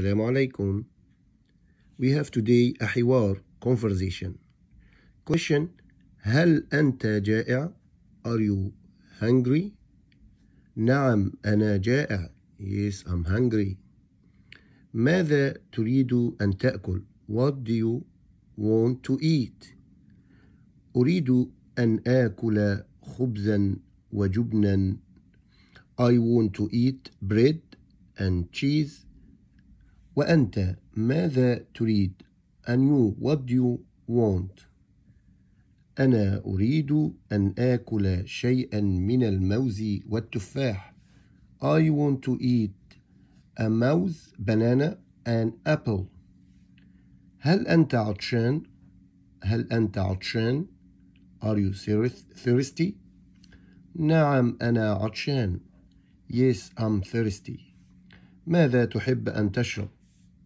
السلام عليكم. We have today a حوار conversation. Question هل أنت جائع؟ Are you hungry? نعم أنا جائع. Yes, I'm hungry. ماذا تريد أن تأكل؟ What do you want to eat? أريد أن آكل خبزا وجبنا. I want to eat bread and cheese. وأنت ماذا تريد and you what do you want أنا أريد أن آكل شيئا من الموز والتفاح I want to eat a mouse, banana and apple هل أنت عطشان؟ هل أنت عطشان؟ Are you thirsty? نعم أنا عطشان Yes I'm thirsty ماذا تحب أن تشرب؟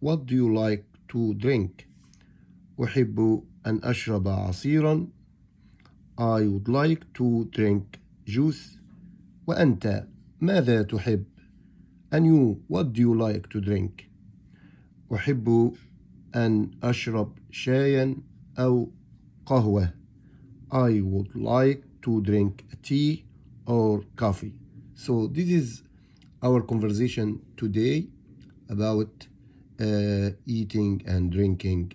What do you like to drink? أحب أن أشرب عصيرا I would like to drink juice وأنت ماذا تحب؟ And you, what do you like to drink? أحب أن أشرب شايا أو قهوة I would like to drink tea or coffee So this is our conversation today about uh, eating and drinking